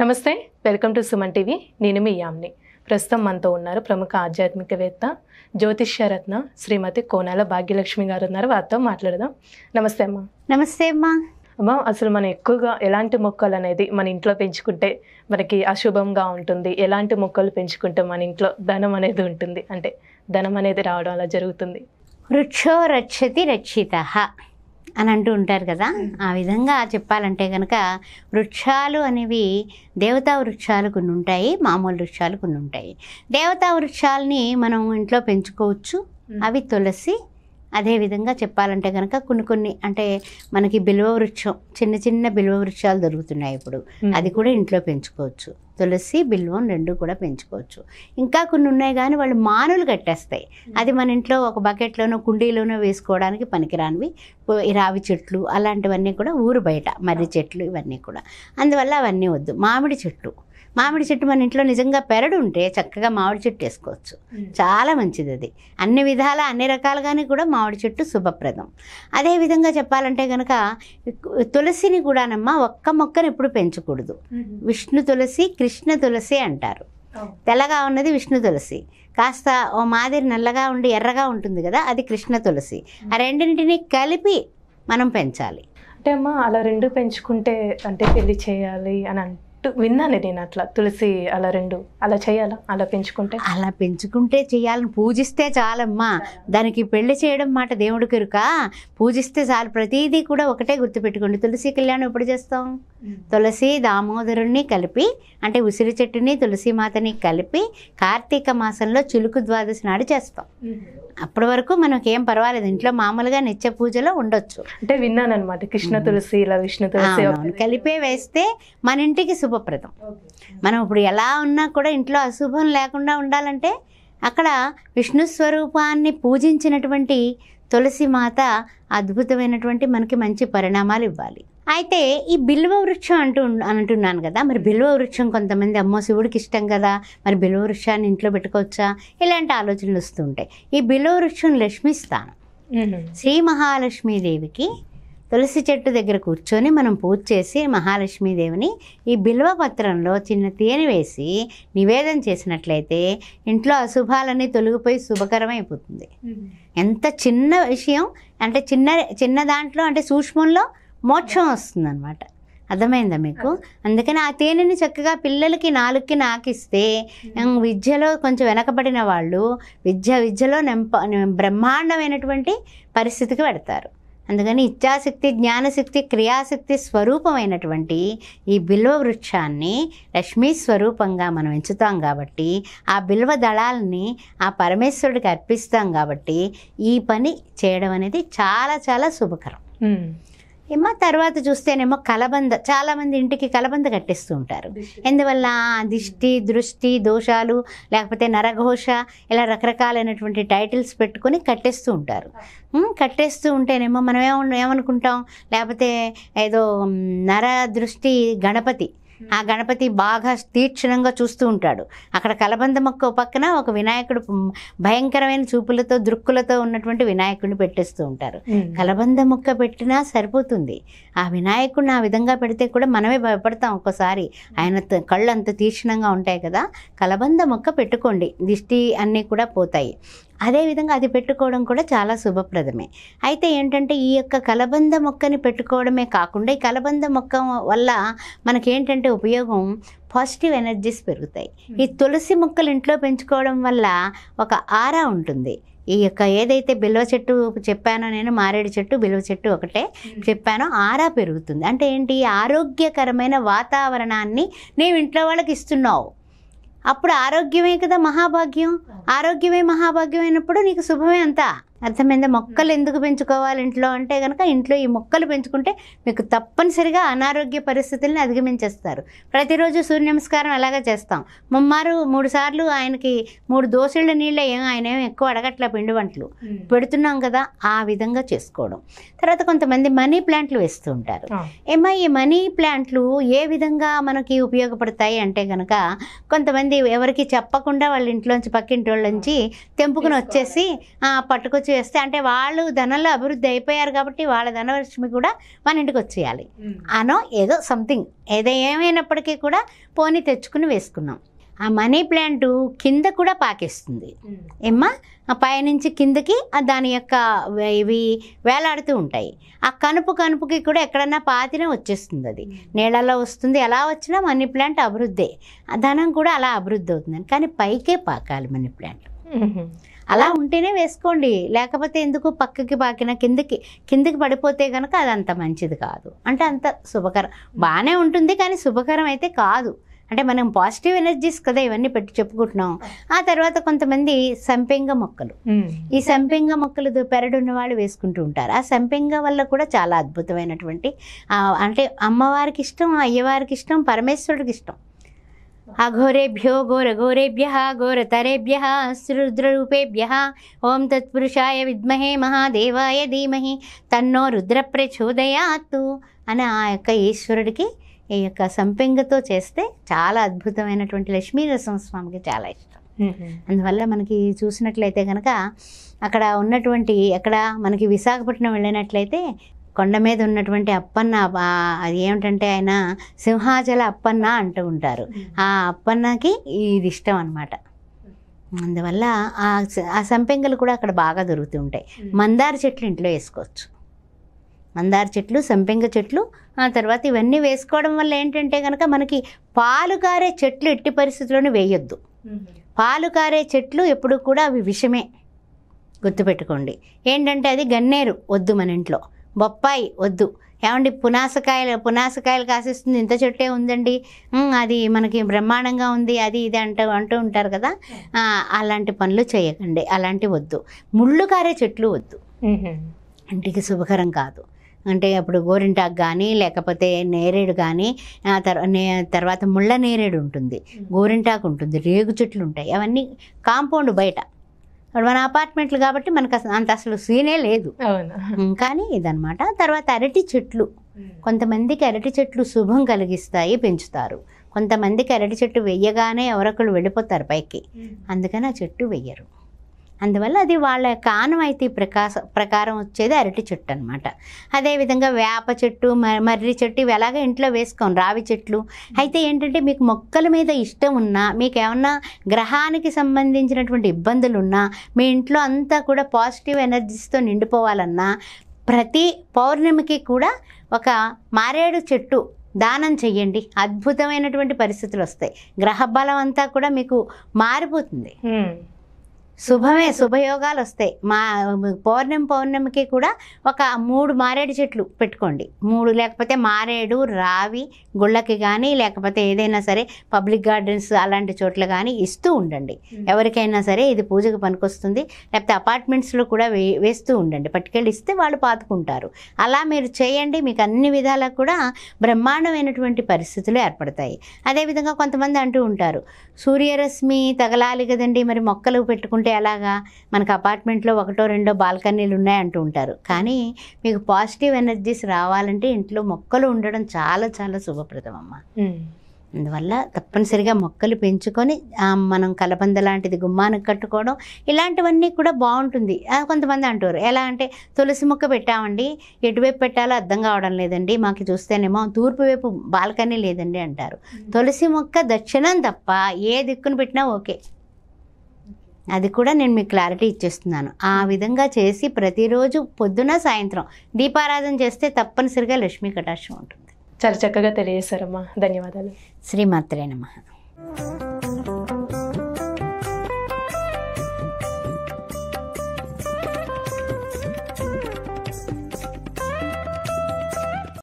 నమస్తే welcome to Suman TV నేను మీ యామ్ని ప్రస్తుతం మనతో ఉన్నారు ప్రముఖ ఆధ్యాత్మికవేత్త జ్యోతిష్యరత్న శ్రీమతి కోనాల భాగ్యలక్ష్మి గారు ఉన్నారు వారితో మాట్లాడదాం నమస్తే అమ్మా నమస్తే అమ్మా అమ్మా అసలు మనం ఎక్కువగా ఎలాంటి మొక్కలు అనేది మన ఇంట్లో పెంచుకుంటే మనకి అశుభంగా ఉంటుంది ఎలాంటి మొక్కలు పెంచుకుంటే మన ఇంట్లో ధనం అనేది ఉంటుంది అంటే ధనం అనేది రావడం అలా జరుగుతుంది వృక్షో రక్షతి రక్షిత అని అంటూ ఉంటారు కదా ఆ విధంగా చెప్పాలంటే కనుక వృక్షాలు అనేవి దేవతా వృక్షాలు కొన్ని ఉంటాయి మామూలు వృక్షాలు కొన్ని ఉంటాయి దేవతా వృక్షాలని మనం ఇంట్లో పెంచుకోవచ్చు అవి తులసి అదేవిధంగా చెప్పాలంటే కనుక కొన్ని కొన్ని అంటే మనకి బిల్వ వృక్షం చిన్న చిన్న బిల్వ వృక్షాలు దొరుకుతున్నాయి ఇప్పుడు అది కూడా ఇంట్లో పెంచుకోవచ్చు తులసి బిల్వం రెండు కూడా పెంచుకోవచ్చు ఇంకా కొన్ని ఉన్నాయి కానీ వాళ్ళు మానులు కట్టేస్తాయి అది మన ఇంట్లో ఒక బకెట్లోనో కుండీలోనో వేసుకోవడానికి పనికిరానివి రావి చెట్లు అలాంటివన్నీ కూడా ఊరు బయట మర్రి చెట్లు ఇవన్నీ కూడా అందువల్ల అవన్నీ వద్దు మామిడి చెట్లు మామిడి చెట్టు మన ఇంట్లో నిజంగా పెరడు ఉంటే చక్కగా మామిడి చెట్టు వేసుకోవచ్చు చాలా మంచిది అది అన్ని విధాల అన్ని రకాలుగానే కూడా మామిడి చెట్టు శుభప్రదం అదేవిధంగా చెప్పాలంటే కనుక తులసిని కూడానమ్మా ఒక్క మొక్కను ఎప్పుడు పెంచకూడదు విష్ణు తులసి కృష్ణ తులసి అంటారు తెల్లగా ఉన్నది విష్ణు తులసి కాస్త ఓ మాదిరి నల్లగా ఉండి ఎర్రగా ఉంటుంది కదా అది కృష్ణ తులసి ఆ రెండింటిని కలిపి మనం పెంచాలి అంటే అమ్మా అలా రెండు పెంచుకుంటే అంటే పెళ్లి చేయాలి అని అంటే విన్నాను నేను అట్లా తులసి అలా రెండు అలా చేయాలా అలా పెంచుకుంటే అలా పెంచుకుంటే చేయాలని పూజిస్తే చాలమ్మా దానికి పెళ్లి చేయడం మాట దేవుడికి పూజిస్తే చాలు ప్రతిదీ కూడా ఒకటే గుర్తుపెట్టుకోండి తులసి కళ్యాణం ఎప్పుడు చేస్తాం తులసి దామోదరుణ్ణి కలిపి అంటే ఉసిరి చెట్టుని తులసి మాతని కలిపి కార్తీక మాసంలో చిలుకు ద్వాదశి నాడు చేస్తాం అప్పటి వరకు మనకి ఏం పర్వాలేదు ఇంట్లో మామూలుగా నిత్య పూజలో ఉండొచ్చు అంటే విన్నాను అనమాట కృష్ణ తులసి ఇలా విష్ణు తులసి కలిపే వేస్తే మన ఇంటికి శుభప్రదం మనం ఇప్పుడు ఎలా ఉన్నా కూడా ఇంట్లో అశుభం లేకుండా ఉండాలంటే అక్కడ విష్ణు స్వరూపాన్ని పూజించినటువంటి తులసి మాత అద్భుతమైనటువంటి మనకి మంచి పరిణామాలు ఇవ్వాలి అయితే ఈ బిల్వ వృక్షం అంటూ అంటున్నాను కదా మరి బిల్వ వృక్షం కొంతమంది అమ్మో శివుడికి ఇష్టం కదా మరి బిల్వ వృక్షాన్ని ఇంట్లో పెట్టుకోవచ్చా ఇలాంటి ఆలోచనలు వస్తుంటాయి ఈ బిల్వ వృక్షం లక్ష్మి స్థానం శ్రీ మహాలక్ష్మీదేవికి తులసి చెట్టు దగ్గర కూర్చొని మనం పూజ చేసి మహాలక్ష్మీదేవిని ఈ బిల్వ పత్రంలో చిన్న తేనె వేసి నివేదన చేసినట్లయితే ఇంట్లో అశుభాలన్నీ తొలగిపోయి శుభకరమైపోతుంది ఎంత చిన్న విషయం అంటే చిన్న చిన్న దాంట్లో అంటే సూక్ష్మంలో మోక్షం వస్తుందన్నమాట అర్థమైందా మీకు అందుకని ఆ తేనెని చక్కగా పిల్లలకి నాలుగుకి నాకిస్తే విద్యలో కొంచెం వెనకబడిన వాళ్ళు విద్య విద్యలో నింప బ్రహ్మాండమైనటువంటి పరిస్థితికి పెడతారు అందుకని ఇచ్చాశక్తి జ్ఞానశక్తి క్రియాశక్తి స్వరూపమైనటువంటి ఈ బిల్వ వృక్షాన్ని లక్ష్మీ స్వరూపంగా మనం ఎంచుతాం కాబట్టి ఆ బిల్వ దళాలని ఆ పరమేశ్వరుడికి అర్పిస్తాం కాబట్టి ఈ పని చేయడం అనేది చాలా చాలా శుభకరం ఏమో తర్వాత చూస్తేనేమో కలబంద చాలామంది ఇంటికి కలబంద కట్టేస్తూ ఉంటారు ఎందువల్ల దిష్టి దృష్టి దోషాలు లేకపోతే నరఘోష ఇలా రకరకాలైనటువంటి టైటిల్స్ పెట్టుకొని కట్టేస్తూ ఉంటారు కట్టేస్తూ ఉంటేనేమో మనం ఏమనుకుంటాం లేకపోతే ఏదో నర దృష్టి గణపతి ఆ గణపతి బాగా తీక్షణంగా చూస్తూ ఉంటాడు అక్కడ కలబంద మొక్క పక్కన ఒక వినాయకుడు భయంకరమైన చూపులతో దృక్కులతో ఉన్నటువంటి వినాయకుడిని పెట్టేస్తూ ఉంటారు కలబంద మొక్క పెట్టినా సరిపోతుంది ఆ వినాయకుడిని ఆ విధంగా పెడితే కూడా మనమే భయపడతాం ఒక్కసారి ఆయన కళ్ళు అంత తీక్షణంగా ఉంటాయి కదా కలబంద మొక్క పెట్టుకోండి దిష్టి అన్నీ కూడా పోతాయి అదేవిధంగా అది పెట్టుకోవడం కూడా చాలా శుభప్రదమే అయితే ఏంటంటే ఈ యొక్క కలబంద మొక్కని పెట్టుకోవడమే కాకుండా ఈ కలబంద మొక్క వల్ల మనకేంటంటే ఉపయోగం పాజిటివ్ ఎనర్జీస్ పెరుగుతాయి ఈ తులసి మొక్కలు ఇంట్లో పెంచుకోవడం వల్ల ఒక ఆరా ఉంటుంది ఈ యొక్క ఏదైతే బిల్వ చెట్టు చెప్పానో నేను మారేడు చెట్టు బిల్వ చెట్టు ఒకటే చెప్పానో ఆరా పెరుగుతుంది అంటే ఏంటి ఆరోగ్యకరమైన వాతావరణాన్ని నీవు ఇంట్లో వాళ్ళకి ఇస్తున్నావు అప్పుడు ఆరోగ్యమే కదా మహాభాగ్యం ఆరోగ్యమే మహాభాగ్యం అయినప్పుడు నీకు శుభమే అంతా అర్థమైందా మొక్కలు ఎందుకు పెంచుకోవాలి ఇంట్లో అంటే కనుక ఇంట్లో ఈ మొక్కలు పెంచుకుంటే మీకు తప్పనిసరిగా అనారోగ్య పరిస్థితుల్ని అధిగమించేస్తారు ప్రతిరోజు సూర్య నమస్కారం అలాగే చేస్తాం ముమ్మారు మూడు సార్లు ఆయనకి మూడు దోశళ్ళ నీళ్ళ ఏం ఆయన ఏం ఎక్కువ అడగట్ల పిండి వంటలు పెడుతున్నాం కదా ఆ విధంగా చేసుకోవడం తర్వాత కొంతమంది మనీ ప్లాంట్లు వేస్తూ ఉంటారు ఏమో ఈ మనీ ప్లాంట్లు ఏ విధంగా మనకి ఉపయోగపడతాయి అంటే కనుక కొంతమంది ఎవరికి చెప్పకుండా వాళ్ళ ఇంట్లోంచి పక్కింటి వాళ్ళ నుంచి తెంపుకుని వచ్చేసి పట్టుకొచ్చి చేస్తే అంటే వాళ్ళు ధనంలో అభివృద్ధి అయిపోయారు కాబట్టి వాళ్ళ ధనలక్ష్మి కూడా మన ఇంటికి వచ్చేయాలి అనో ఏదో సంథింగ్ ఏదో ఏమైనప్పటికీ కూడా పోనీ తెచ్చుకుని వేసుకున్నాం ఆ మనీ ప్లాంట్ కింద కూడా పాకిస్తుంది ఏమ్మా పైనుంచి కిందకి దాని యొక్క ఇవి వేలాడుతూ ఉంటాయి ఆ కనుపు కనుపుకి కూడా ఎక్కడన్నా పాతినే వచ్చేస్తుంది అది నీళ్ళలో వస్తుంది ఎలా వచ్చినా మనీ ప్లాంట్ అభివృద్ధి ధనం కూడా అలా అభివృద్ధి అవుతుంది కానీ పైకే పాకాలి మనీ ప్లాంట్ అలా ఉంటేనే వేసుకోండి లేకపోతే ఎందుకు పక్కకి పాకిన కిందకి కిందకి పడిపోతే కనుక అది అంత మంచిది కాదు అంటే అంత శుభకరం బాగానే ఉంటుంది కానీ శుభకరం అయితే కాదు అంటే మనం పాజిటివ్ ఎనర్జీస్ కదా ఇవన్నీ పెట్టి చెప్పుకుంటున్నాం ఆ తర్వాత కొంతమంది సంపెంగ మొక్కలు ఈ సంపెంగ మొక్కలు పెరడున్న వాళ్ళు వేసుకుంటూ ఉంటారు ఆ సంపెంగ వల్ల కూడా చాలా అద్భుతమైనటువంటి అంటే అమ్మవారికి ఇష్టం అయ్యవారికి ఇష్టం పరమేశ్వరుడికి ఇష్టం అఘోరేభ్యో ఘోరఘోరేభ్య ఘోరతరేభ్య రుద్రరూపేభ్య ఓం తత్పురుషాయ విద్మహే మహాదేవాయ ధీమహి తన్నో రుద్ర ప్రచోదయాత్తు అని ఆ యొక్క ఈశ్వరుడికి ఈ యొక్క సంపెంగతో చేస్తే చాలా అద్భుతమైనటువంటి లక్ష్మీ స్వామికి చాలా ఇష్టం అందువల్ల మనకి చూసినట్లయితే కనుక అక్కడ ఉన్నటువంటి ఎక్కడ మనకి విశాఖపట్నం వెళ్ళినట్లయితే కొండ మీద ఉన్నటువంటి అప్పన్న అది ఏమిటంటే ఆయన సింహాచల అప్పన్న అంటూ ఉంటారు ఆ అప్పన్నకి ఇది ఇష్టం అనమాట అందువల్ల ఆ సంపెంగలు కూడా అక్కడ బాగా దొరుకుతూ ఉంటాయి మందార చెట్లు ఇంట్లో వేసుకోవచ్చు మందార చెట్లు సంపెంగ చెట్లు ఆ తర్వాత ఇవన్నీ వేసుకోవడం వల్ల ఏంటంటే కనుక మనకి పాలు కారే చెట్లు ఎట్టి పరిస్థితుల్లోనూ వేయొద్దు పాలు కారే చెట్లు ఎప్పుడు కూడా అవి విషమే గుర్తుపెట్టుకోండి ఏంటంటే అది గన్నేరు వద్దు మన ఇంట్లో బొప్పాయి వద్దు ఏమండి పునాసకాయలు పునాసకాయలు కాసిస్తుంది ఇంత చెట్టే ఉందండి అది మనకి బ్రహ్మాండంగా ఉంది అది ఇది అంటూ అంటూ ఉంటారు కదా అలాంటి పనులు చేయకండి అలాంటివి వద్దు ముళ్ళు కారే చెట్లు వద్దు ఇంటికి శుభకరం కాదు అంటే అప్పుడు గోరింటాకు కానీ లేకపోతే నేరేడు కానీ తర్వాత ముళ్ళ నేరేడు ఉంటుంది గోరింటాకు ఉంటుంది రేగు చెట్లు ఉంటాయి అవన్నీ కాంపౌండ్ బయట ఇప్పుడు మన అపార్ట్మెంట్లు కాబట్టి మనకు అసలు అంత అసలు సీనే లేదు కానీ ఇదనమాట తర్వాత అరటి చెట్లు కొంతమందికి అరటి చెట్లు శుభం కలిగిస్తాయి పెంచుతారు కొంతమందికి అరటి చెట్టు వెయ్యగానే ఎవరొకరు వెళ్ళిపోతారు పైకి అందుకని ఆ చెట్టు వెయ్యరు అందువల్ల అది వాళ్ళ యొక్క ఆనవాయితీ ప్రకాశ ప్రకారం వచ్చేది అరటి చెట్టు అనమాట అదేవిధంగా వేప చెట్టు మర్రి చెట్టు ఇవి ఎలాగ ఇంట్లో వేసుకోం రావి చెట్లు అయితే ఏంటంటే మీకు మొక్కల మీద ఇష్టం ఉన్నా మీకు ఏమన్నా గ్రహానికి సంబంధించినటువంటి ఇబ్బందులు ఉన్నా మీ ఇంట్లో అంతా కూడా పాజిటివ్ ఎనర్జీస్తో నిండిపోవాలన్నా ప్రతి పౌర్ణమికి కూడా ఒక మారేడు చెట్టు దానం చెయ్యండి అద్భుతమైనటువంటి పరిస్థితులు వస్తాయి గ్రహ బలం అంతా కూడా మీకు మారిపోతుంది శుభమే శుభయోగాలు వస్తాయి మా పౌర్ణమి పౌర్ణమికి కూడా ఒక మూడు మారేడు చెట్లు పెట్టుకోండి మూడు లేకపోతే మారేడు రావి గుళ్ళకి కానీ లేకపోతే ఏదైనా సరే పబ్లిక్ గార్డెన్స్ అలాంటి చోట్ల కానీ ఇస్తూ ఉండండి ఎవరికైనా సరే ఇది పూజకు పనికొస్తుంది లేకపోతే అపార్ట్మెంట్స్లో కూడా వే వేస్తూ ఉండండి పట్టుకెళ్ళి ఇస్తే వాళ్ళు పాతుకుంటారు అలా మీరు చేయండి మీకు అన్ని విధాలకు కూడా బ్రహ్మాండమైనటువంటి పరిస్థితులు ఏర్పడతాయి అదేవిధంగా కొంతమంది అంటూ ఉంటారు సూర్యరశ్మి తగలాలి కదండి మరి మొక్కలు పెట్టుకుంటే అంటే ఎలాగా మనకు అపార్ట్మెంట్లో ఒకటో రెండో బాల్కనీలు ఉన్నాయంటూ ఉంటారు కానీ మీకు పాజిటివ్ ఎనర్జీస్ రావాలంటే ఇంట్లో మొక్కలు ఉండడం చాలా చాలా శుభప్రదం అమ్మ అందువల్ల తప్పనిసరిగా మొక్కలు పెంచుకొని మనం కలబంద లాంటిది గుమ్మానికి కట్టుకోవడం ఇలాంటివన్నీ కూడా బాగుంటుంది కొంతమంది అంటారు ఎలా అంటే తులసి మొక్క పెట్టామండి ఎటువైపు పెట్టాలో అర్థం కావడం లేదండి మాకు చూస్తేనేమో తూర్పు వైపు బాల్కనీ లేదండి అంటారు తులసి మొక్క దక్షిణం తప్ప ఏ దిక్కును పెట్టినా ఓకే అది కూడా నేను మీకు క్లారిటీ ఇచ్చేస్తున్నాను ఆ hmm. విధంగా చేసి ప్రతిరోజు పొద్దున సాయంత్రం దీపారాధన చేస్తే తప్పనిసరిగా లక్ష్మీ కటాక్షం ఉంటుంది చాలా చక్కగా తెలియజేశారమ్మా ధన్యవాదాలు శ్రీమాత్రేనమ్మ